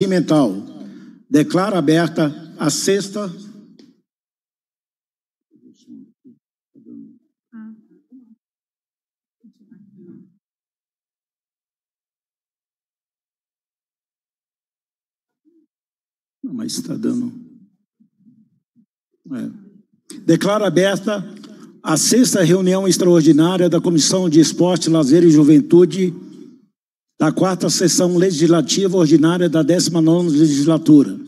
regimental. Declaro aberta a sexta. Não, mas está dando. É. Declaro aberta a sexta reunião extraordinária da Comissão de Esporte, Lazer e Juventude da quarta sessão legislativa ordinária da 19 legislatura.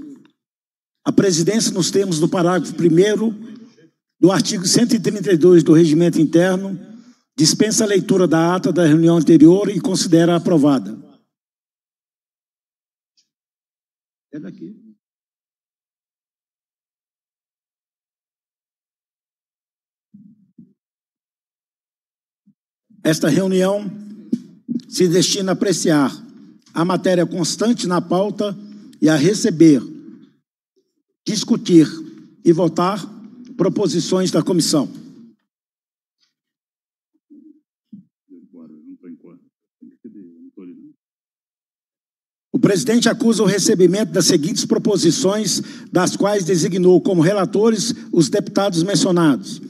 A presidência, nos termos do parágrafo 1 do artigo 132 do regimento interno, dispensa a leitura da ata da reunião anterior e considera aprovada. É daqui. Esta reunião se destina a apreciar a matéria constante na pauta e a receber, discutir e votar proposições da comissão. O presidente acusa o recebimento das seguintes proposições, das quais designou como relatores os deputados mencionados.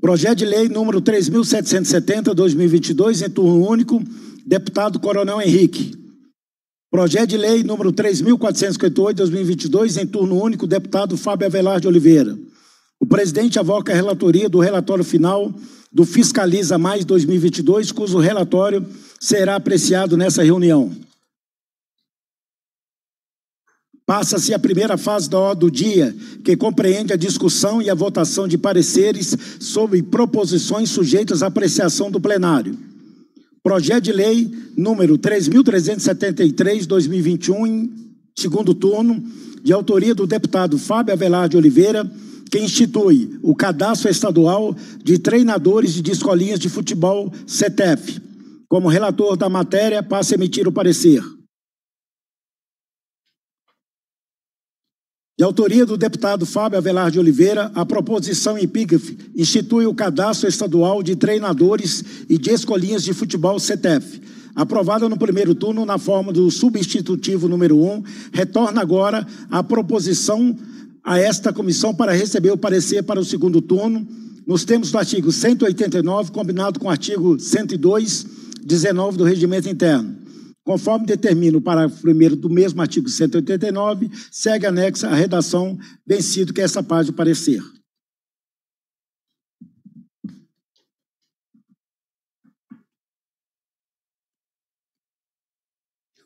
Projeto de Lei número 3770/2022 em turno único Deputado Coronel Henrique. Projeto de lei número 3.458, 2022, em turno único, deputado Fábio Avelar de Oliveira. O presidente avoca a relatoria do relatório final do Fiscaliza Mais 2022, cujo relatório será apreciado nessa reunião. Passa-se a primeira fase da ordem do dia, que compreende a discussão e a votação de pareceres sobre proposições sujeitas à apreciação do plenário. Projeto de lei número 3.373, 2021, em segundo turno, de autoria do deputado Fábio Avelar de Oliveira, que institui o cadastro estadual de treinadores de escolinhas de futebol CETEF. Como relator da matéria, passa a emitir o parecer. de autoria do deputado Fábio Avelar de Oliveira, a proposição IPIGF institui o cadastro estadual de treinadores e de escolinhas de futebol CETEF. Aprovada no primeiro turno na forma do substitutivo número 1, um, retorna agora a proposição a esta comissão para receber o parecer para o segundo turno, nos termos do artigo 189, combinado com o artigo 102, 19 do Regimento Interno. Conforme determina o parágrafo 1 do mesmo artigo 189, segue anexa a redação vencido que é essa parte do parecer.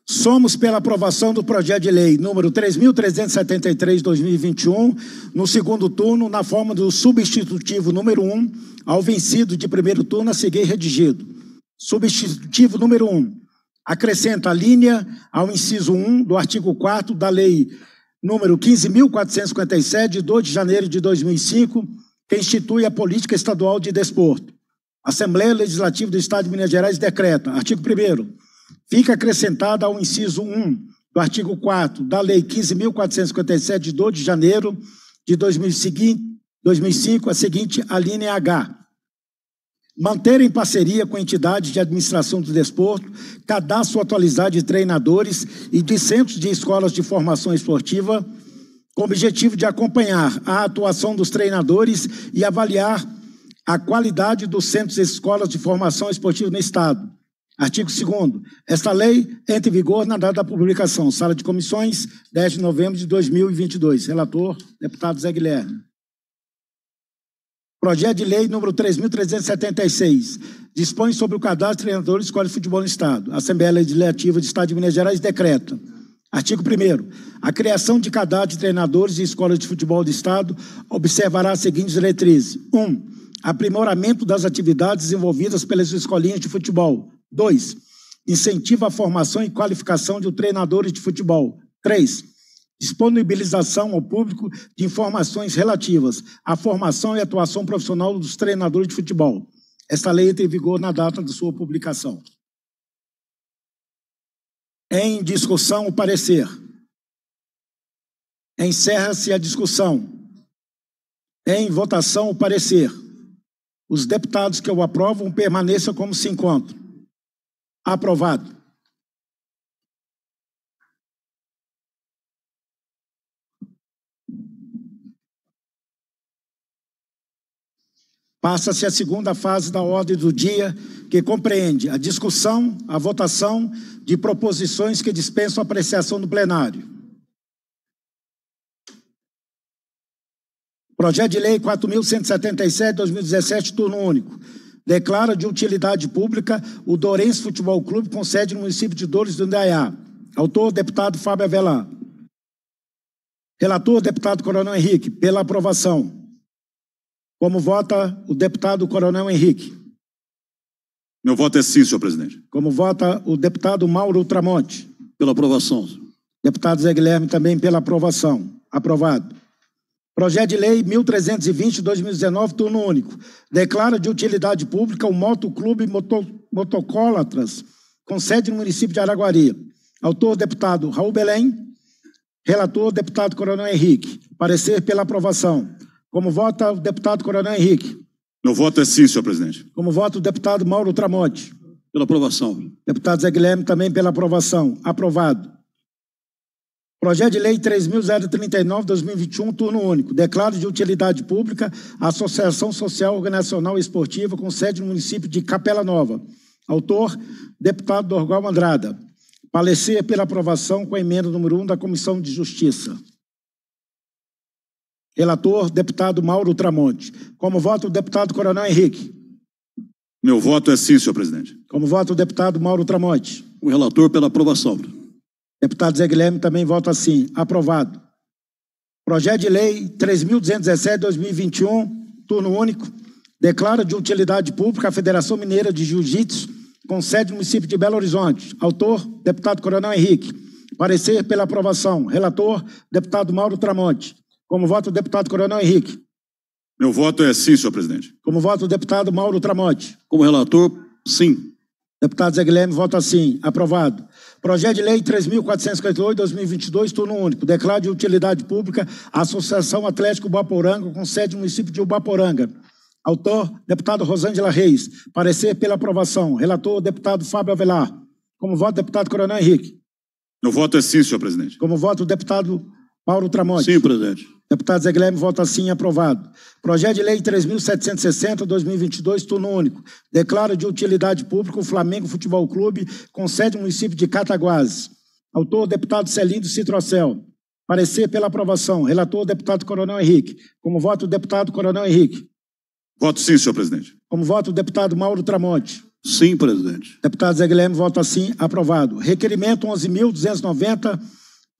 Somos pela aprovação do projeto de lei número 3.373-2021, no segundo turno, na forma do substitutivo número 1 ao vencido de primeiro turno a seguir redigido. Substitutivo número 1 acrescenta a linha ao inciso 1 do artigo 4 da Lei número 15.457, de 2 de janeiro de 2005, que institui a política estadual de desporto. Assembleia Legislativa do Estado de Minas Gerais decreta, artigo 1 fica acrescentada ao inciso 1 do artigo 4 da Lei 15.457, de 2 de janeiro de 2005, a seguinte alínea H manter em parceria com entidades de administração do desporto, cadastro atualizado de treinadores e de centros de escolas de formação esportiva, com o objetivo de acompanhar a atuação dos treinadores e avaliar a qualidade dos centros e escolas de formação esportiva no Estado. Artigo 2 Esta lei entra em vigor na data da publicação. Sala de comissões, 10 de novembro de 2022. Relator, deputado Zé Guilherme. Projeto de Lei número 3.376 dispõe sobre o cadastro de treinadores de escola de futebol no Estado. Assembleia Legislativa do Estado de Minas Gerais decreta. Artigo 1. A criação de cadastro de treinadores de escolas de futebol do Estado observará as seguintes diretrizes: 1. Um, aprimoramento das atividades desenvolvidas pelas escolinhas de futebol. 2. incentiva a formação e qualificação de treinadores de futebol. 3 disponibilização ao público de informações relativas à formação e atuação profissional dos treinadores de futebol. Esta lei entra em vigor na data de sua publicação. Em discussão, o parecer. Encerra-se a discussão. Em votação, o parecer. Os deputados que o aprovam permaneçam como se encontram. Aprovado. Passa-se a segunda fase da ordem do dia, que compreende a discussão, a votação de proposições que dispensam apreciação do plenário. Projeto de Lei 4.177-2017, turno único. Declara de utilidade pública o Dourense Futebol Clube, com sede no município de Dores do Indaiá. Autor, deputado Fábio Avelã. Relator, deputado Coronel Henrique, pela aprovação. Como vota o deputado Coronel Henrique? Meu voto é sim, senhor presidente. Como vota o deputado Mauro Ultramonte? Pela aprovação. Deputado Zé Guilherme também pela aprovação. Aprovado. Projeto de Lei 1320-2019, turno único. Declara de utilidade pública o Motoclube Moto, Motocólatras, com sede no município de Araguari. Autor, deputado Raul Belém. Relator, deputado Coronel Henrique. Parecer pela aprovação. Como vota o deputado Coronel Henrique? Meu voto é sim, senhor presidente. Como vota o deputado Mauro Tramonte? Pela aprovação. Deputado Zé Guilherme também pela aprovação. Aprovado. Projeto de Lei 3.039-2021, turno único. Declaro de utilidade pública a Associação Social Organizacional Esportiva com sede no município de Capela Nova. Autor, deputado Dorgal Andrada. Palecer pela aprovação com a emenda número 1 da Comissão de Justiça. Relator, deputado Mauro Tramonte. Como voto, o deputado Coronel Henrique. Meu voto é sim, senhor presidente. Como voto, o deputado Mauro Tramonte. O relator pela aprovação. Deputado Zé Guilherme também vota sim. Aprovado. Projeto de Lei 3.217-2021, turno único, declara de utilidade pública a Federação Mineira de Jiu-Jitsu, com sede no município de Belo Horizonte. Autor, deputado Coronel Henrique. Parecer pela aprovação. Relator, deputado Mauro Tramonte. Como vota o deputado Coronel Henrique. Meu voto é sim, senhor presidente. Como vota o deputado Mauro Tramonte. Como relator, sim. Deputado Zé Guilherme, voto sim. Aprovado. Projeto de Lei 3.458-2022, turno único. Declaro de utilidade pública a Associação Atlético Ubaporanga, com sede no município de Ubaporanga. Autor, deputado Rosângela Reis. Parecer pela aprovação. Relator, deputado Fábio Avelar. Como voto, deputado Coronel Henrique. Meu voto é sim, senhor presidente. Como voto, o deputado Mauro Tramonte. Sim, presidente. Deputado Zé Guilherme, vota sim, aprovado. Projeto de Lei 3.760-2022, turno único. Declara de utilidade pública o Flamengo Futebol Clube, com sede no município de Cataguases. Autor, deputado Celindo Citrocel. Parecer pela aprovação. Relator, deputado Coronel Henrique. Como voto, deputado Coronel Henrique. Voto sim, senhor presidente. Como voto, deputado Mauro Tramonte. Sim, presidente. Deputado Zé Guilherme, voto sim, aprovado. Requerimento 11.290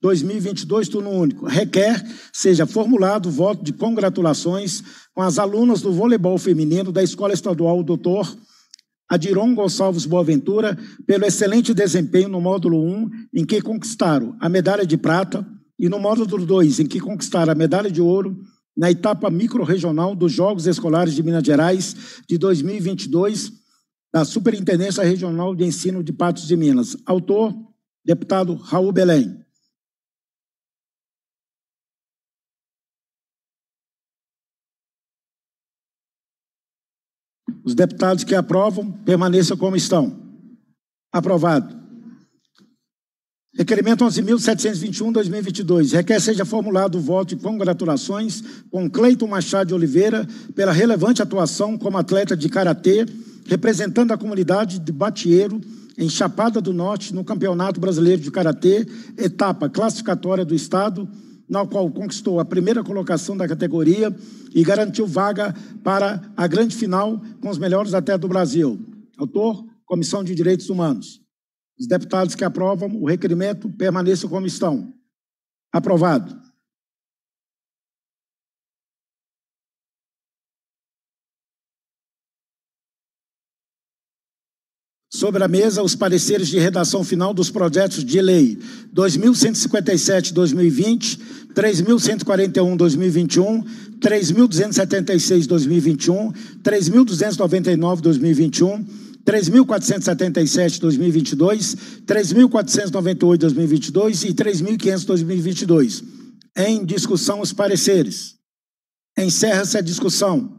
2022, turno único, requer seja formulado o voto de congratulações com as alunas do voleibol feminino da Escola Estadual Doutor Adiron Gonçalves Boaventura pelo excelente desempenho no módulo 1, em que conquistaram a medalha de prata, e no módulo 2, em que conquistaram a medalha de ouro na etapa microrregional dos Jogos Escolares de Minas Gerais de 2022 da Superintendência Regional de Ensino de Patos de Minas. Autor, deputado Raul Belém. Os deputados que aprovam, permaneçam como estão. Aprovado. Requerimento 11.721, 2022. Requer seja formulado o voto de congratulações com Cleiton Machado de Oliveira pela relevante atuação como atleta de Karatê, representando a comunidade de Batieiro, em Chapada do Norte, no Campeonato Brasileiro de Karatê, etapa classificatória do Estado na qual conquistou a primeira colocação da categoria e garantiu vaga para a grande final com os melhores atletas do Brasil. Autor, Comissão de Direitos Humanos. Os deputados que aprovam o requerimento permaneçam como estão. Aprovado. Sobre a mesa, os pareceres de redação final dos projetos de lei 2157-2020, 3141-2021, 3276-2021, 3299-2021. 3.477 2022, 3.498 2022 e 3.500 2022. Em discussão os pareceres. Encerra-se a discussão.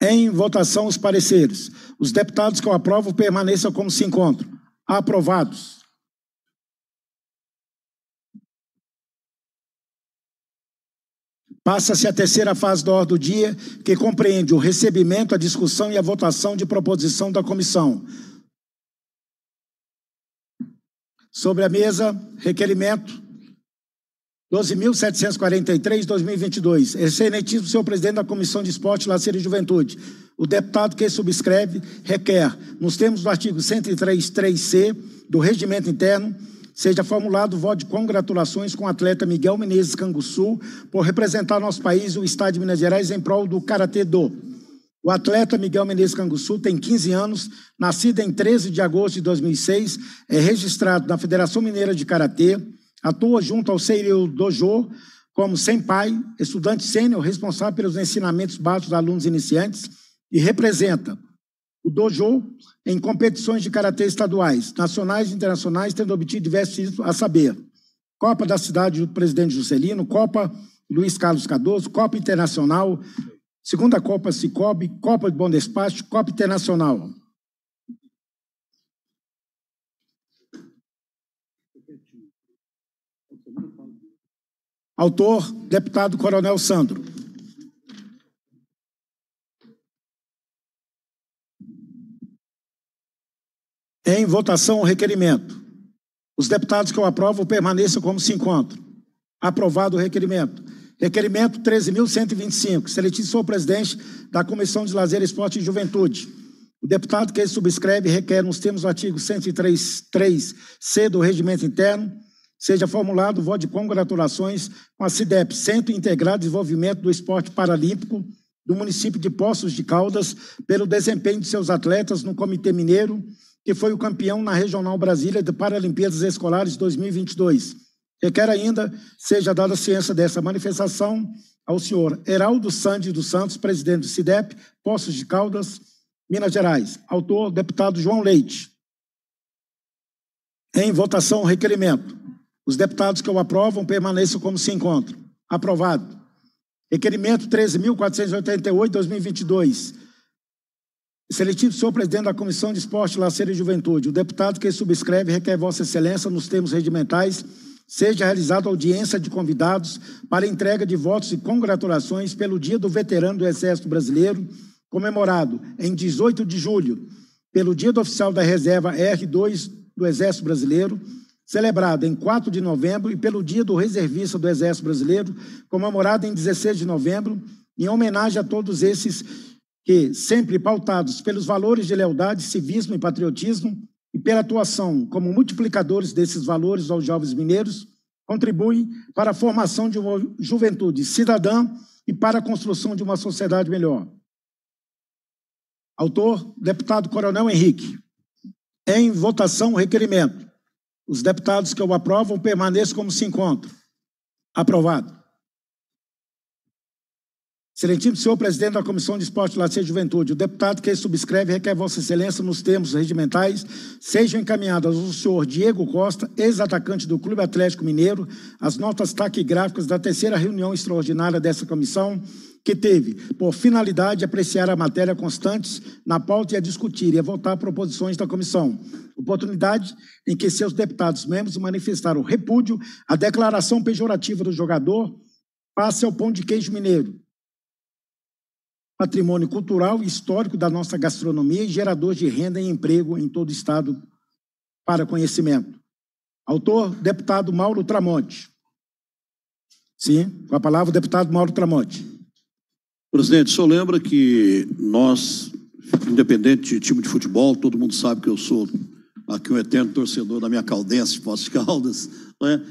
Em votação, os pareceres. Os deputados que eu aprovo permaneçam como se encontram. Aprovados. Passa-se a terceira fase da ordem do dia, que compreende o recebimento, a discussão e a votação de proposição da comissão. Sobre a mesa, requerimento 12.743, 2022. Excelentíssimo senhor presidente da Comissão de Esporte, Lazer e Juventude. O deputado que subscreve requer, nos termos do artigo 103.3c do Regimento Interno, seja formulado o voto de congratulações com o atleta Miguel Menezes Canguçu por representar nosso país, o Estado de Minas Gerais, em prol do Karatê Do. O atleta Miguel Menezes Canguçu tem 15 anos, nascido em 13 de agosto de 2006, é registrado na Federação Mineira de Karatê, Atua junto ao Seireu Dojo como sem pai, estudante sênior responsável pelos ensinamentos básicos dos alunos iniciantes e representa o dojo em competições de karatê estaduais, nacionais e internacionais, tendo obtido diversos títulos a saber: Copa da Cidade do Presidente Juscelino, Copa Luiz Carlos Cardoso, Copa Internacional, Segunda Copa Cicobi, Copa de Bom Despacho, Copa Internacional. Autor, deputado Coronel Sandro. Em votação o requerimento. Os deputados que eu aprovo permaneçam como se encontram. Aprovado o requerimento. Requerimento 13.125. o presidente da Comissão de Lazer, Esporte e Juventude. O deputado que ele subscreve requer, nos termos do artigo 103.3c do Regimento Interno, seja formulado o voto de congratulações com a CIDEP, Centro Integrado de Desenvolvimento do Esporte Paralímpico do município de Poços de Caldas, pelo desempenho de seus atletas no Comitê Mineiro, que foi o campeão na Regional Brasília de Paralimpíadas Escolares 2022. Requer ainda seja dada ciência dessa manifestação ao senhor Heraldo Sandes dos Santos, presidente do CIDEP, Poços de Caldas, Minas Gerais. Autor, deputado João Leite. Em votação, requerimento. Os deputados que o aprovam permaneçam como se encontram. Aprovado. Requerimento 13.488, 2022. Seletivo senhor presidente da Comissão de Esporte, Laceira e Juventude. O deputado que subscreve requer Vossa Excelência, nos termos regimentais, seja realizada audiência de convidados para entrega de votos e congratulações pelo Dia do Veterano do Exército Brasileiro, comemorado em 18 de julho, pelo Dia do Oficial da Reserva R2 do Exército Brasileiro, celebrado em 4 de novembro e pelo Dia do Reservista do Exército Brasileiro, comemorado em 16 de novembro, em homenagem a todos esses que, sempre pautados pelos valores de lealdade, civismo e patriotismo, e pela atuação como multiplicadores desses valores aos jovens mineiros, contribuem para a formação de uma juventude cidadã e para a construção de uma sociedade melhor. Autor, deputado Coronel Henrique. Em votação, requerimento. Os deputados que o aprovam permaneçam como se encontram. Aprovado. Excelentíssimo senhor presidente da Comissão de Esporte, Lazer e Juventude, o deputado que subscreve requer Vossa Excelência nos termos regimentais sejam encaminhadas ao senhor Diego Costa, ex-atacante do Clube Atlético Mineiro, as notas taquigráficas da terceira reunião extraordinária dessa comissão, que teve por finalidade apreciar a matéria constantes na pauta e a discutir e a votar proposições da comissão. Oportunidade em que seus deputados membros manifestaram repúdio à declaração pejorativa do jogador face ao pão de queijo mineiro, patrimônio cultural e histórico da nossa gastronomia e gerador de renda e emprego em todo o estado para conhecimento. Autor, deputado Mauro Tramonte. Sim, com a palavra o deputado Mauro Tramonte. Presidente, senhor lembra que nós, independente de time de futebol, todo mundo sabe que eu sou aqui um eterno torcedor da minha caldense, Poços Caldas, né?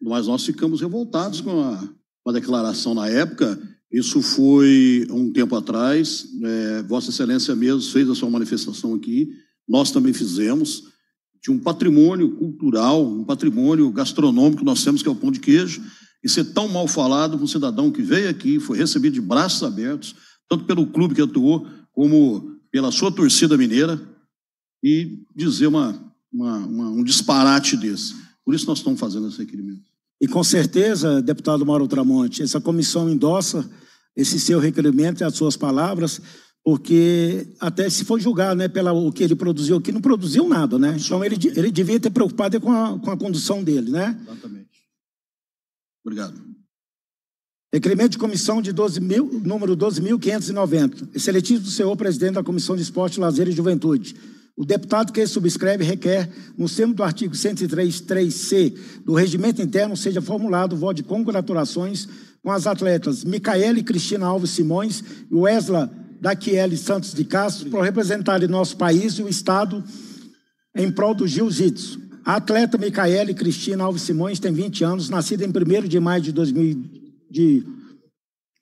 mas nós ficamos revoltados com a, com a, declaração na época. Isso foi um tempo atrás. É, Vossa Excelência mesmo fez a sua manifestação aqui. Nós também fizemos de um patrimônio cultural, um patrimônio gastronômico que nós temos, que é o pão de queijo, e ser tão mal falado com um cidadão que veio aqui, foi recebido de braços abertos, tanto pelo clube que atuou, como pela sua torcida mineira, e dizer uma, uma, uma, um disparate desse. Por isso nós estamos fazendo esse requerimento. E com certeza, deputado Mauro Tramonte, essa comissão endossa esse seu requerimento e as suas palavras, porque até se for julgar né, o que ele produziu aqui, não produziu nada, né? Então ele, ele devia ter preocupado com a, com a condução dele, né? Exatamente. Obrigado. Requerimento de comissão de 12 mil, número 12.590. Excelentíssimo senhor presidente da Comissão de Esporte, Lazer e Juventude. O deputado que subscreve requer, no termo do artigo 103.3c do Regimento Interno, seja formulado voto de congratulações com as atletas Micaele Cristina Alves Simões e Wesla Daquiele Santos de Castro por representarem nosso país e o Estado em prol do jiu-jitsu. A atleta Micaele Cristina Alves Simões tem 20 anos, nascida em 1 de maio de, 2000, de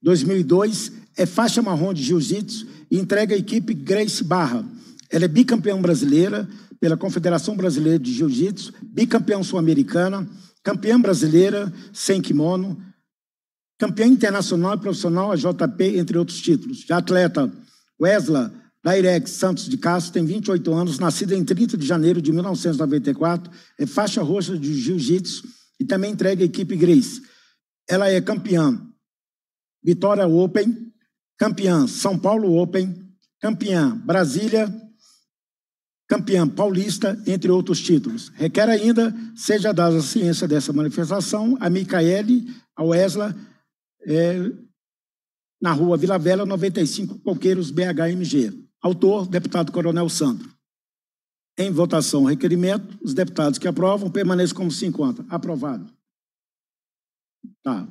2002, é faixa marrom de jiu-jitsu e entrega a equipe Grace Barra. Ela é bicampeã brasileira pela Confederação Brasileira de Jiu-Jitsu, bicampeã sul-americana, campeã brasileira sem kimono, campeã internacional e profissional, a JP, entre outros títulos. Já atleta Wesla Nairex Santos de Castro tem 28 anos, nascida em 30 de janeiro de 1994, é faixa roxa de jiu-jitsu e também entrega a equipe Grace. Ela é campeã Vitória Open, campeã São Paulo Open, campeã Brasília, campeã paulista, entre outros títulos. Requer ainda seja dada a ciência dessa manifestação a Micaele, a Wesla, é, na rua Vila Velha, 95, Coqueiros, BHMG. Autor, deputado Coronel Sandro. Em votação, requerimento. Os deputados que aprovam permaneçam como se encontra. Aprovado. Tá.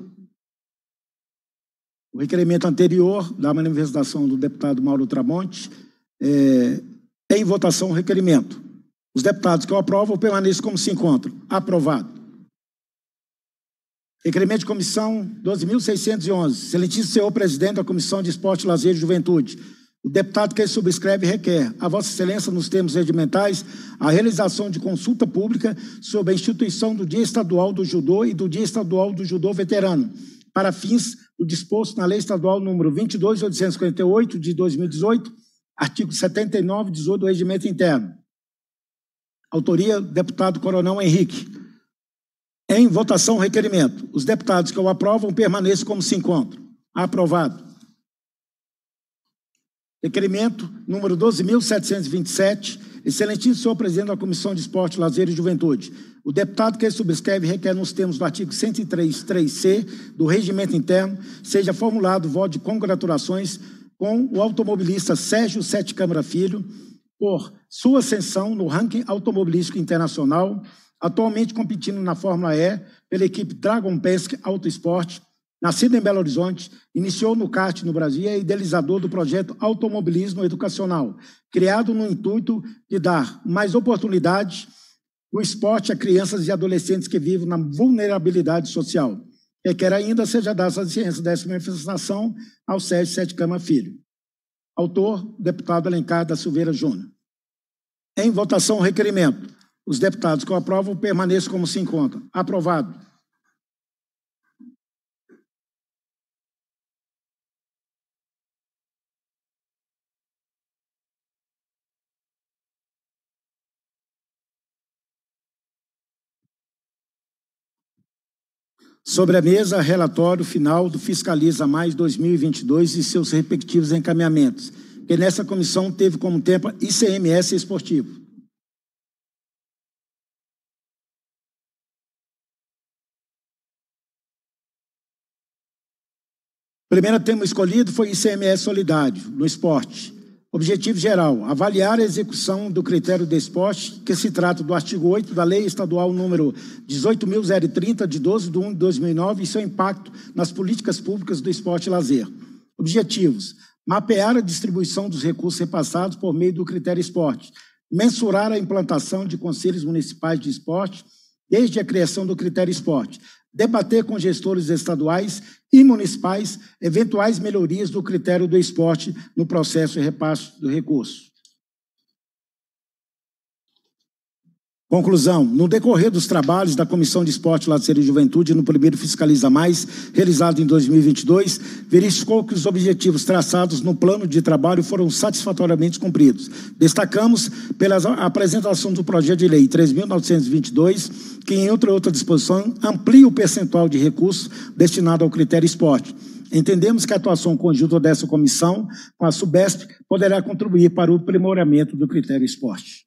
O requerimento anterior da manifestação do deputado Mauro Tramonte. É, em votação, requerimento. Os deputados que o aprovam permaneçam como se encontram. Aprovado. Requerimento de comissão 12.611. Excelentíssimo senhor presidente da Comissão de Esporte, Lazer e Juventude. O deputado que subscreve requer a Vossa Excelência, nos termos regimentais, a realização de consulta pública sobre a instituição do Dia Estadual do Judô e do Dia Estadual do Judô Veterano, para fins do disposto na Lei Estadual número 22.848, de 2018, artigo 79, 18 do Regimento Interno. Autoria, deputado Coronel Henrique. Em votação, requerimento. Os deputados que o aprovam permaneçam como se encontram. Aprovado requerimento número 12.727. Excelentíssimo senhor presidente da Comissão de Esporte, Lazer e Juventude. O deputado que subscreve requer, nos termos do artigo 103.3c do Regimento Interno, seja formulado voto de congratulações com o automobilista Sérgio Sete Câmara Filho por sua ascensão no ranking automobilístico internacional, atualmente competindo na Fórmula E pela equipe Dragon Auto Esporte. Nascido em Belo Horizonte, iniciou no kart no Brasil e é idealizador do projeto Automobilismo Educacional, criado no intuito de dar mais oportunidades ao esporte a crianças e adolescentes que vivem na vulnerabilidade social. Requer ainda seja dada a ciência, dessa manifestação ao Sérgio Sete Cama Filho. Autor, deputado Alencar da Silveira Júnior. Em votação, requerimento. Os deputados que o aprovam permaneçam como se encontram. Aprovado. Sobre a mesa, relatório final do Fiscaliza Mais 2022 e seus respectivos encaminhamentos. que nessa comissão teve como tema ICMS esportivo. Primeiro tema escolhido foi ICMS solidário, no esporte. Objetivo geral: avaliar a execução do critério de esporte, que se trata do artigo 8 da Lei Estadual número 18.030, de 12 de 1 de 2009, e seu impacto nas políticas públicas do esporte e lazer. Objetivos: mapear a distribuição dos recursos repassados por meio do critério esporte, mensurar a implantação de conselhos municipais de esporte desde a criação do critério esporte, debater com gestores estaduais e municipais eventuais melhorias do critério do esporte no processo de repasso do recurso. Conclusão: no decorrer dos trabalhos da Comissão de Esporte, Lazer e Juventude, no primeiro Fiscaliza Mais, realizado em 2022, verificou que os objetivos traçados no plano de trabalho foram satisfatoriamente cumpridos. Destacamos pela apresentação do projeto de lei 3.922, que, entre outra disposição, amplia o percentual de recursos destinado ao critério esporte. Entendemos que a atuação conjunta dessa comissão com a SUBESP poderá contribuir para o aprimoramento do critério esporte.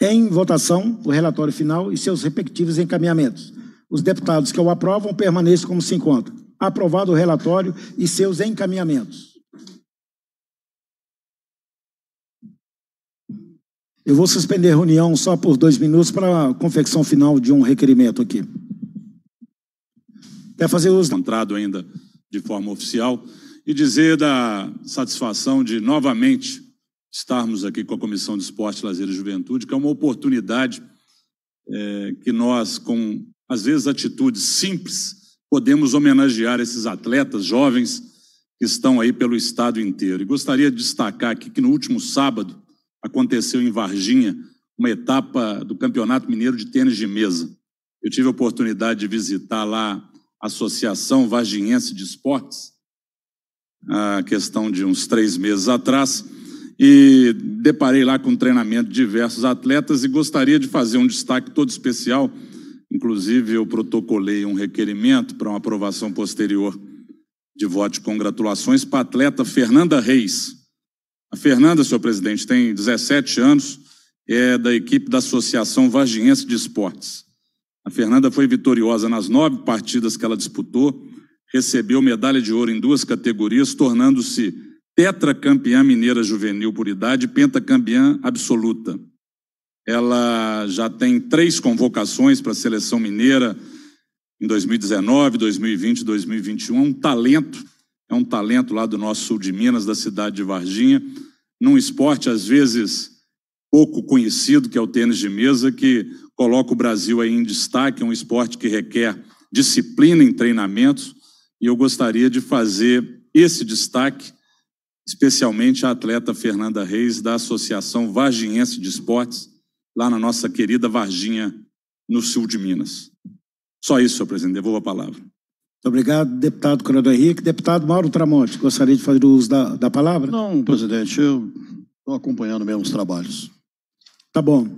Em votação, o relatório final e seus respectivos encaminhamentos. Os deputados que o aprovam permaneçam como se encontra. Aprovado o relatório e seus encaminhamentos. Eu vou suspender a reunião só por dois minutos para a confecção final de um requerimento aqui. Quer fazer uso? Entrado ainda de forma oficial e dizer da satisfação de novamente estarmos aqui com a Comissão de Esporte, Lazer e Juventude, que é uma oportunidade é, que nós, com às vezes atitudes simples, podemos homenagear esses atletas jovens que estão aí pelo estado inteiro. E gostaria de destacar aqui que no último sábado aconteceu em Varginha uma etapa do Campeonato Mineiro de Tênis de Mesa. Eu tive a oportunidade de visitar lá a Associação Varginhense de Esportes, a questão de uns três meses atrás, e deparei lá com um treinamento de diversos atletas e gostaria de fazer um destaque todo especial. Inclusive, eu protocolei um requerimento para uma aprovação posterior de voto de congratulações para a atleta Fernanda Reis. A Fernanda, senhor presidente, tem 17 anos, é da equipe da Associação Varginhense de Esportes. A Fernanda foi vitoriosa nas nove partidas que ela disputou, recebeu medalha de ouro em duas categorias, tornando-se tetracampeã mineira juvenil por idade, pentacampeã absoluta. Ela já tem três convocações para a seleção mineira em 2019, 2020, 2021. É um talento, é um talento lá do nosso sul de Minas, da cidade de Varginha, num esporte às vezes pouco conhecido, que é o tênis de mesa, que coloca o Brasil aí em destaque, é um esporte que requer disciplina em treinamentos, e eu gostaria de fazer esse destaque especialmente a atleta Fernanda Reis, da Associação Varginhense de Esportes, lá na nossa querida Varginha, no sul de Minas. Só isso, senhor presidente, devolvo a palavra. Muito obrigado, deputado Coronel Henrique. Deputado Mauro Tramonte, gostaria de fazer uso da, da palavra? Não, presidente, eu estou acompanhando mesmo os trabalhos. Tá bom.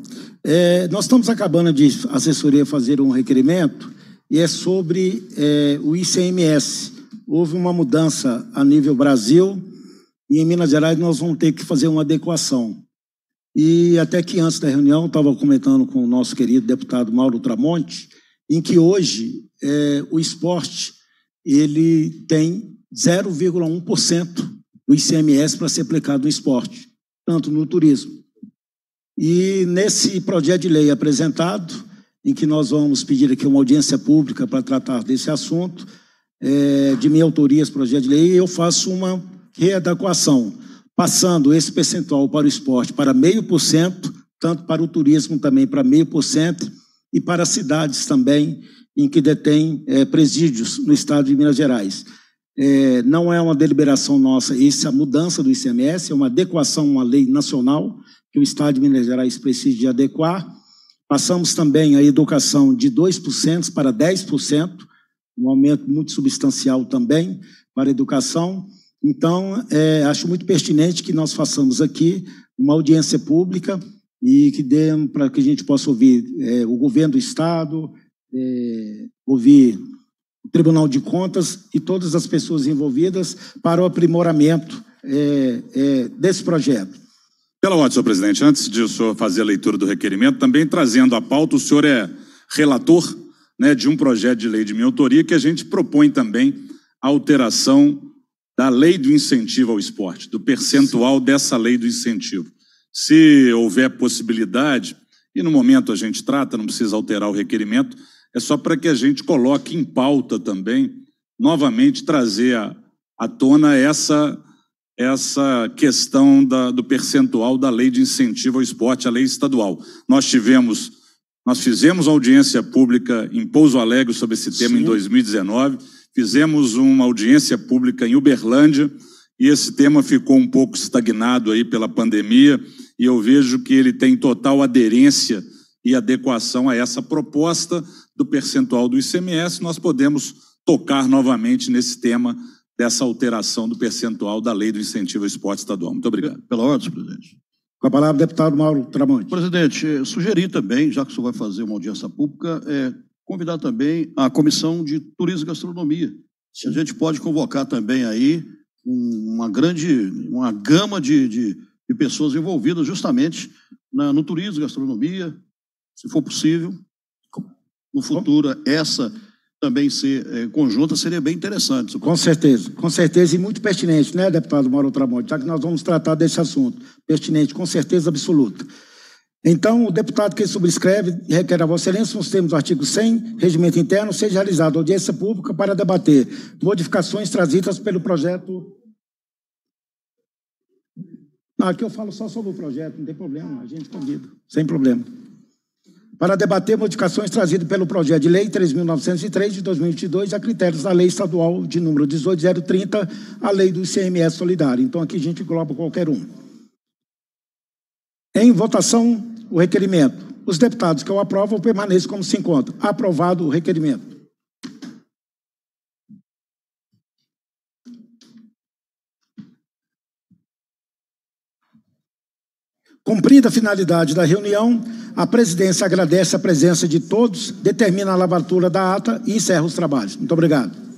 É, nós estamos acabando de assessoria fazer um requerimento e é sobre é, o ICMS. Houve uma mudança a nível Brasil e em Minas Gerais nós vamos ter que fazer uma adequação. E até que antes da reunião, estava comentando com o nosso querido deputado Mauro Tramonte, em que hoje é, o esporte ele tem 0,1% do ICMS para ser aplicado no esporte, tanto no turismo. E nesse projeto de lei apresentado, em que nós vamos pedir aqui uma audiência pública para tratar desse assunto, é, de minha autoria esse projeto de lei, eu faço uma que é da passando esse percentual para o esporte para meio por cento, tanto para o turismo também para meio por cento e para cidades também em que detém é, presídios no estado de Minas Gerais. É, não é uma deliberação nossa, isso é a mudança do ICMS, é uma adequação à uma lei nacional que o Estado de Minas Gerais precisa de adequar. Passamos também a educação de 2% para 10%, um aumento muito substancial também para a educação. Então, é, acho muito pertinente que nós façamos aqui uma audiência pública e que dê para que a gente possa ouvir é, o governo do Estado, é, ouvir o Tribunal de Contas e todas as pessoas envolvidas para o aprimoramento é, é, desse projeto. Pela ordem, senhor presidente, antes de o senhor fazer a leitura do requerimento, também trazendo a pauta, o senhor é relator né, de um projeto de lei de minha autoria que a gente propõe também a alteração da lei do incentivo ao esporte, do percentual dessa lei do incentivo. Se houver possibilidade, e no momento a gente trata, não precisa alterar o requerimento, é só para que a gente coloque em pauta também, novamente trazer à, à tona essa, essa questão da, do percentual da lei de incentivo ao esporte, a lei estadual. Nós tivemos, nós fizemos audiência pública em Pouso Alegre sobre esse tema Sim. em 2019 Fizemos uma audiência pública em Uberlândia e esse tema ficou um pouco estagnado aí pela pandemia e eu vejo que ele tem total aderência e adequação a essa proposta do percentual do ICMS. Nós podemos tocar novamente nesse tema dessa alteração do percentual da lei do incentivo ao esporte estadual. Muito obrigado. Pela ordem, presidente. Com a palavra, deputado Mauro Tramonte. Presidente, eh, sugeri também, já que o senhor vai fazer uma audiência pública, é, Convidar também a Comissão de Turismo e Gastronomia. Se a gente pode convocar também aí uma grande, uma gama de, de, de pessoas envolvidas justamente na, no turismo, gastronomia, se for possível. No futuro, essa também ser é, conjunta seria bem interessante. Com certeza, com certeza, e muito pertinente, né, deputado Mauro Tramonte, já que nós vamos tratar desse assunto. Pertinente, com certeza absoluta. Então, o deputado que subscreve requer a Vossa Excelência, nos termos do artigo 100, regimento interno, seja realizada audiência pública para debater modificações trazidas pelo projeto. Não, aqui eu falo só sobre o projeto, não tem problema, a gente convida, sem problema. Para debater modificações trazidas pelo projeto de lei 3.903 de 2022, a critérios da lei estadual de número 18030, a lei do ICMS solidário. Então, aqui a gente engloba qualquer um. Em votação, o requerimento. Os deputados que o aprovam permaneçam como se encontra. Aprovado o requerimento. Cumprida a finalidade da reunião, a presidência agradece a presença de todos, determina a lavatura da ata e encerra os trabalhos. Muito obrigado.